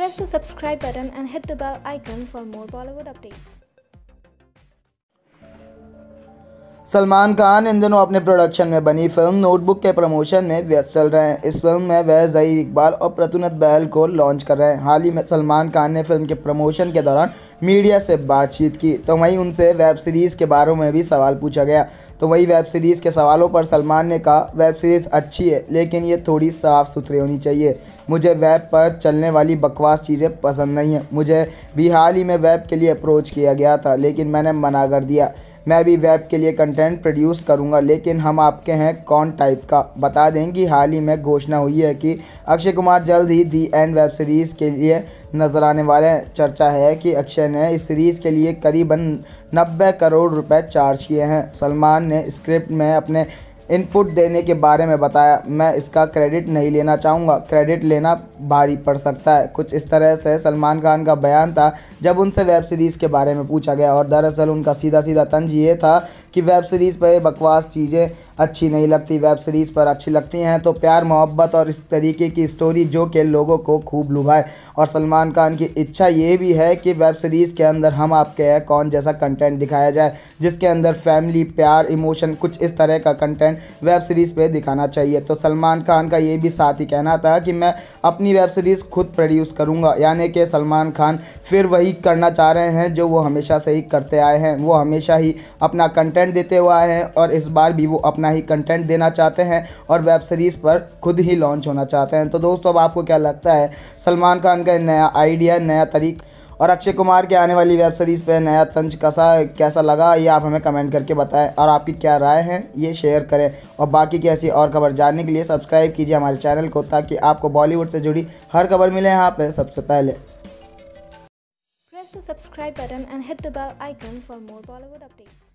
press the subscribe button and hit the bell icon for more Bollywood updates. Salman Khan इन दिनों अपने production में बनी film notebook के promotion में व्यस्त चल रहे हैं इस फिल्म में वह जही इकबाल और प्रतुनत बहल को लॉन्च कर रहे हैं हाल ही में सलमान खान ने फिल्म के प्रमोशन के दौरान मीडिया से बातचीत की तो वहीं उनसे वेब सीरीज़ के बारे में भी सवाल पूछा गया तो वही वेब सीरीज़ के सवालों पर सलमान ने कहा वेब सीरीज़ अच्छी है लेकिन ये थोड़ी साफ़ सुथरी होनी चाहिए मुझे वेब पर चलने वाली बकवास चीज़ें पसंद नहीं हैं मुझे भी हाल ही में वेब के लिए अप्रोच किया गया था लेकिन मैंने मना कर दिया मैं भी वेब के लिए कंटेंट प्रोड्यूस करूंगा लेकिन हम आपके हैं कौन टाइप का बता दें कि हाल ही में घोषणा हुई है कि अक्षय कुमार जल्द ही दी एंड वेब सीरीज़ के लिए नज़र आने वाले हैं चर्चा है कि अक्षय ने इस सीरीज़ के लिए करीबन नब्बे करोड़ रुपए चार्ज किए हैं सलमान ने स्क्रिप्ट में अपने इनपुट देने के बारे में बताया मैं इसका क्रेडिट नहीं लेना चाहूँगा क्रेडिट लेना भारी पड़ सकता है कुछ इस तरह से सलमान खान का बयान था जब उनसे वेब सीरीज़ के बारे में पूछा गया और दरअसल उनका सीधा सीधा तंज ये था कि वेब सीरीज़ पर बकवास चीज़ें अच्छी नहीं लगती वेब सीरीज़ पर अच्छी लगती हैं तो प्यार मोहब्बत और इस तरीके की स्टोरी जो कि लोगों को खूब लुभाए और सलमान खान की इच्छा ये भी है कि वेब सीरीज़ के अंदर हम आपके हैं कौन जैसा कंटेंट दिखाया जाए जिसके अंदर फैमिली प्यार इमोशन कुछ इस तरह का कंटेंट वेब सीरीज़ पर दिखाना चाहिए तो सलमान खान का ये भी साथ ही कहना था कि मैं अपनी वेब सीरीज़ खुद प्रोड्यूस करूँगा यानी कि सलमान खान फिर वही करना चाह रहे हैं जो वो हमेशा से ही करते आए हैं वो हमेशा ही अपना कंटेंट देते हुए आए हैं और इस बार भी वो अपना ही कंटेंट देना चाहते हैं और वेब सीरीज़ पर खुद ही लॉन्च होना चाहते हैं तो दोस्तों अब आपको क्या लगता है सलमान खान का नया आइडिया नया तरीक और अक्षय कुमार के आने वाली वेब सीरीज़ पे नया तंज कसा कैसा लगा ये आप हमें कमेंट करके बताएं और आपकी क्या राय है ये शेयर करें और बाकी की ऐसी और खबर जानने के लिए सब्सक्राइब कीजिए हमारे चैनल को ताकि आपको बॉलीवुड से जुड़ी हर खबर मिले यहाँ पर सबसे पहले the subscribe button and hit the bell icon for more Bollywood updates.